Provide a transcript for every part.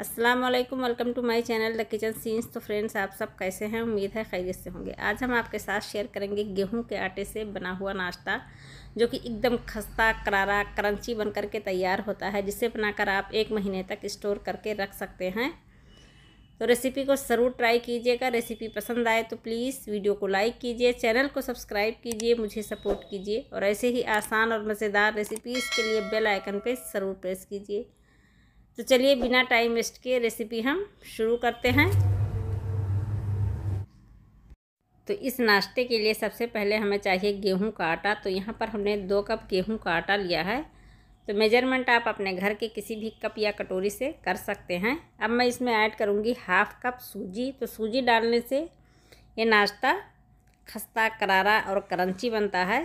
अस्सलाम वालेकुम welcome to my channel the kitchen scenes तो फ्रेंड्स आप सब कैसे हैं उम्मीद है खैरियत से होंगे आज हम आपके साथ शेयर करेंगे गेहूं के आटे से बना हुआ नाश्ता जो कि एकदम खस्ता करारा क्रंची बन करके तैयार होता है जिसे बनाकर आप एक महीने तक स्टोर करके रख सकते हैं तो रेसिपी को ज़रूर ट्राई कीजिएगा रेसिपी पसंद आए तो प्लीज़ वीडियो को लाइक कीजिए चैनल को सब्सक्राइब कीजिए मुझे सपोर्ट कीजिए और ऐसे ही आसान और मज़ेदार रेसिपीज़ के लिए बेल आइकन पर ज़रूर प्रेस कीजिए तो चलिए बिना टाइम वेस्ट किए रेसिपी हम शुरू करते हैं तो इस नाश्ते के लिए सबसे पहले हमें चाहिए गेहूं का आटा तो यहाँ पर हमने दो कप गेहूं का आटा लिया है तो मेजरमेंट आप अपने घर के किसी भी कप या कटोरी से कर सकते हैं अब मैं इसमें ऐड करूँगी हाफ कप सूजी तो सूजी डालने से ये नाश्ता खस्ता करारा और करंची बनता है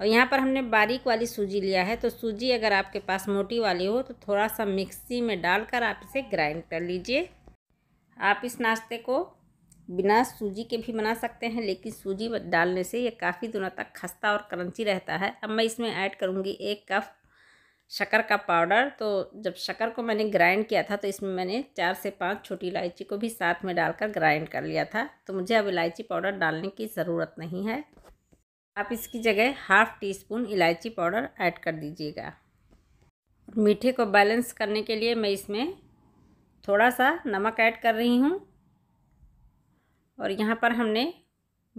और यहाँ पर हमने बारीक वाली सूजी लिया है तो सूजी अगर आपके पास मोटी वाली हो तो थोड़ा सा मिक्सी में डालकर आप इसे ग्राइंड कर लीजिए आप इस नाश्ते को बिना सूजी के भी बना सकते हैं लेकिन सूजी डालने से ये काफ़ी दिनों तक खस्ता और क्रंची रहता है अब मैं इसमें ऐड करूँगी एक कप शक्कर का पाउडर तो जब शक्कर को मैंने ग्राइंड किया था तो इसमें मैंने चार से पाँच छोटी इलायची को भी साथ में डालकर ग्राइंड कर लिया था तो मुझे अब इलायची पाउडर डालने की ज़रूरत नहीं है आप इसकी जगह हाफ टी स्पून इलायची पाउडर ऐड कर दीजिएगा मीठे को बैलेंस करने के लिए मैं इसमें थोड़ा सा नमक ऐड कर रही हूँ और यहाँ पर हमने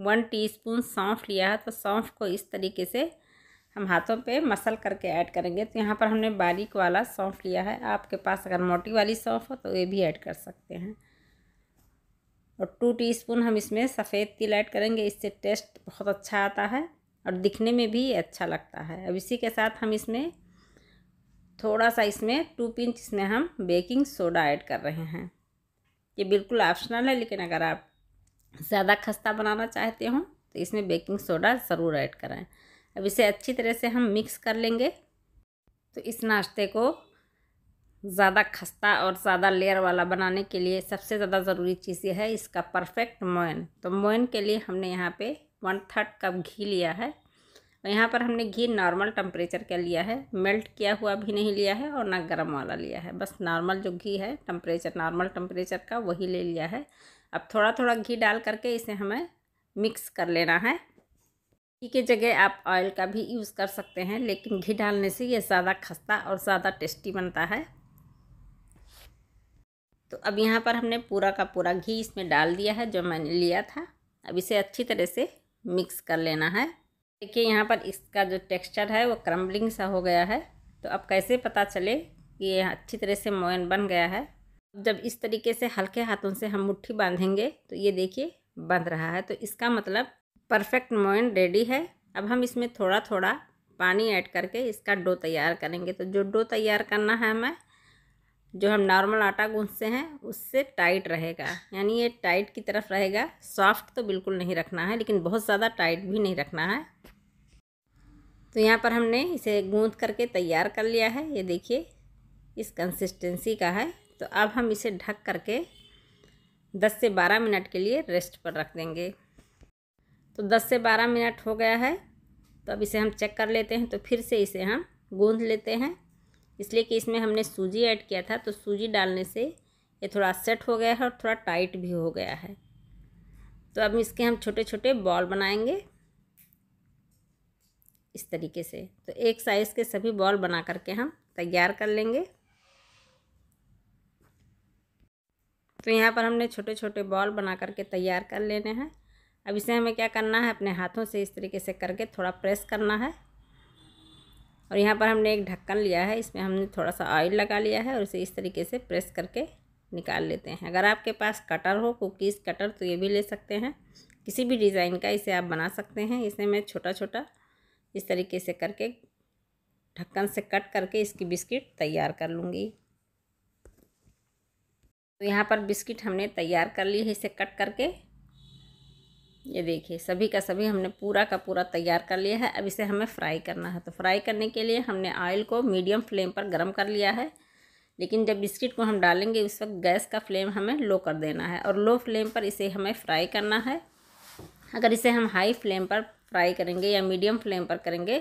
वन टीस्पून सौंफ लिया है तो सौंफ को इस तरीके से हम हाथों पे मसल करके ऐड करेंगे तो यहाँ पर हमने बारीक वाला सौंफ लिया है आपके पास अगर मोटी वाली सौंफ हो तो ये भी ऐड कर सकते हैं और टू टीस्पून हम इसमें सफ़ेद तिल ऐड करेंगे इससे टेस्ट बहुत अच्छा आता है और दिखने में भी अच्छा लगता है अब इसी के साथ हम इसमें थोड़ा सा इसमें टू पिंच इसमें हम बेकिंग सोडा ऐड कर रहे हैं ये बिल्कुल ऑप्शनल है लेकिन अगर आप ज़्यादा खस्ता बनाना चाहते हो तो इसमें बेकिंग सोडा ज़रूर ऐड कराएँ अब इसे अच्छी तरह से हम मिक्स कर लेंगे तो इस नाश्ते को ज़्यादा खस्ता और ज़्यादा लेयर वाला बनाने के लिए सबसे ज़्यादा ज़रूरी चीज़ ये है इसका परफेक्ट मोइन तो मोइन के लिए हमने यहाँ पे वन थर्ड कप घी लिया है और यहाँ पर हमने घी नॉर्मल टेम्परेचर का लिया है मेल्ट किया हुआ भी नहीं लिया है और ना गर्म वाला लिया है बस नॉर्मल जो घी है टम्परेचर नॉर्मल टम्परेचर का वही ले लिया है अब थोड़ा थोड़ा घी डाल करके इसे हमें मिक्स कर लेना है घी की जगह आप ऑयल का भी यूज़ कर सकते हैं लेकिन घी डालने से ये ज़्यादा खस्ता और ज़्यादा टेस्टी बनता है तो अब यहाँ पर हमने पूरा का पूरा घी इसमें डाल दिया है जो मैंने लिया था अब इसे अच्छी तरह से मिक्स कर लेना है देखिए यहाँ पर इसका जो टेक्सचर है वो क्रम्बलिंग सा हो गया है तो अब कैसे पता चले कि यह अच्छी तरह से मोयन बन गया है जब इस तरीके से हल्के हाथों से हम मुट्ठी बांधेंगे तो ये देखिए बंध रहा है तो इसका मतलब परफेक्ट मोयन रेडी है अब हम इसमें थोड़ा थोड़ा पानी ऐड करके इसका डो तैयार करेंगे तो जो डो तैयार करना है हमें जो हम नॉर्मल आटा गूंथते हैं उससे टाइट रहेगा यानी ये टाइट की तरफ रहेगा सॉफ्ट तो बिल्कुल नहीं रखना है लेकिन बहुत ज़्यादा टाइट भी नहीं रखना है तो यहाँ पर हमने इसे गूंथ करके तैयार कर लिया है ये देखिए इस कंसिस्टेंसी का है तो अब हम इसे ढक करके 10 से 12 मिनट के लिए रेस्ट पर रख देंगे तो 10 से 12 मिनट हो गया है तो अब इसे हम चेक कर लेते हैं तो फिर से इसे हम गूँध लेते हैं इसलिए कि इसमें हमने सूजी ऐड किया था तो सूजी डालने से ये थोड़ा सेट हो गया है और थोड़ा टाइट भी हो गया है तो अब इसके हम छोटे छोटे बॉल बनाएंगे इस तरीके से तो एक साइज़ के सभी बॉल बना करके हम तैयार कर लेंगे तो यहाँ पर हमने छोटे छोटे बॉल बना करके तैयार कर लेने हैं अब इसे हमें क्या करना है अपने हाथों से इस तरीके से करके थोड़ा प्रेस करना है और यहाँ पर हमने एक ढक्कन लिया है इसमें हमने थोड़ा सा ऑयल लगा लिया है और इसे इस तरीके से प्रेस करके निकाल लेते हैं अगर आपके पास कटर हो कुकीज़ कटर तो ये भी ले सकते हैं किसी भी डिज़ाइन का इसे आप बना सकते हैं इसे मैं छोटा छोटा इस तरीके से करके ढक्कन से कट करके इसकी बिस्किट तैयार कर लूँगी तो यहाँ पर बिस्किट हमने तैयार कर ली है इसे कट करके ये देखिए सभी का सभी हमने पूरा का पूरा तैयार कर लिया है अब इसे हमें फ्राई करना है तो फ्राई करने के लिए हमने ऑयल को मीडियम फ्लेम पर गर्म कर लिया है लेकिन जब बिस्किट को हम डालेंगे उस वक्त गैस का फ्लेम हमें लो कर देना है और लो फ्लेम पर इसे हमें फ्राई करना है अगर इसे हम हाई फ्लेम पर फ्राई करेंगे या मीडियम फ्लेम पर करेंगे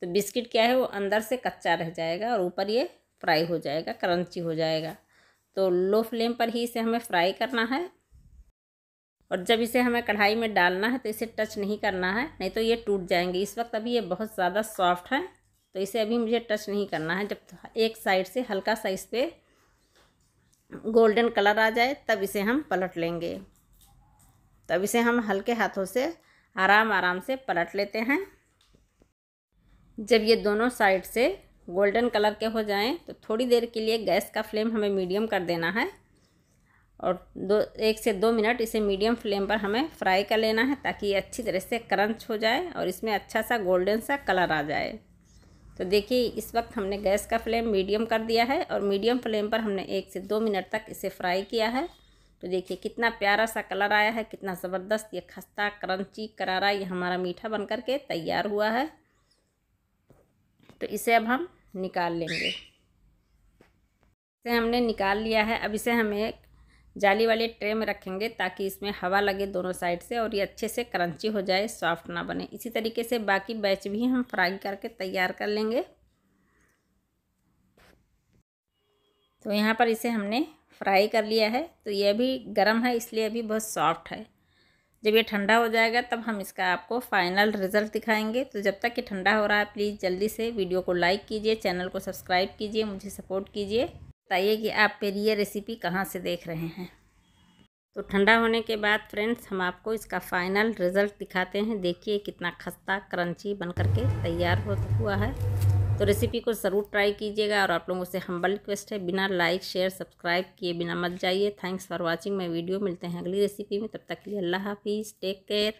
तो बिस्किट क्या है वो अंदर से कच्चा रह जाएगा और ऊपर ये फ्राई हो जाएगा क्रंची हो जाएगा तो लो फ्लेम पर ही इसे हमें फ्राई करना है और जब इसे हमें कढ़ाई में डालना है तो इसे टच नहीं करना है नहीं तो ये टूट जाएंगे इस वक्त अभी ये बहुत ज़्यादा सॉफ्ट है तो इसे अभी मुझे टच नहीं करना है जब एक साइड से हल्का सा इस पर गोल्डन कलर आ जाए तब इसे हम पलट लेंगे तब इसे हम हल्के हाथों से आराम आराम से पलट लेते हैं जब ये दोनों साइड से गोल्डन कलर के हो जाएं तो थोड़ी देर के लिए गैस का फ्लेम हमें मीडियम कर देना है और दो एक से दो मिनट इसे मीडियम फ्लेम पर हमें फ्राई कर लेना है ताकि ये अच्छी तरह से क्रंच हो जाए और इसमें अच्छा सा गोल्डन सा कलर आ जाए तो देखिए इस वक्त हमने गैस का फ्लेम मीडियम कर दिया है और मीडियम फ्लेम पर हमने एक से दो मिनट तक इसे फ्राई किया है तो देखिए कितना प्यारा सा कलर आया है कितना ज़बरदस्त ये खस्ता क्रंची करारा ये हमारा मीठा बन करके तैयार हुआ है तो इसे अब हम निकाल लेंगे इसे हमने निकाल लिया है अब इसे हमें जाली वाले ट्रे में रखेंगे ताकि इसमें हवा लगे दोनों साइड से और ये अच्छे से क्रंची हो जाए सॉफ्ट ना बने इसी तरीके से बाकी बैच भी हम फ्राई करके तैयार कर लेंगे तो यहाँ पर इसे हमने फ्राई कर लिया है तो यह भी गर्म है इसलिए अभी बहुत सॉफ्ट है जब ये ठंडा हो जाएगा तब हम इसका आपको फाइनल रिजल्ट दिखाएंगे तो जब तक ये ठंडा हो रहा है प्लीज़ जल्दी से वीडियो को लाइक कीजिए चैनल को सब्सक्राइब कीजिए मुझे सपोर्ट कीजिए बताइए कि आप मेरी ये रेसिपी कहाँ से देख रहे हैं तो ठंडा होने के बाद फ्रेंड्स हम आपको इसका फाइनल रिज़ल्ट दिखाते हैं देखिए कितना खस्ता क्रंची बन करके तैयार हो हुआ है तो रेसिपी को ज़रूर ट्राई कीजिएगा और आप लोगों से हम्बल रिक्वेस्ट है बिना लाइक शेयर सब्सक्राइब किए बिना मत जाइए थैंक्स फॉर वॉचिंग मैं वीडियो मिलते हैं अगली रेसिपी में तब तक के लिए अल्लाह हाफिज़ टेक केयर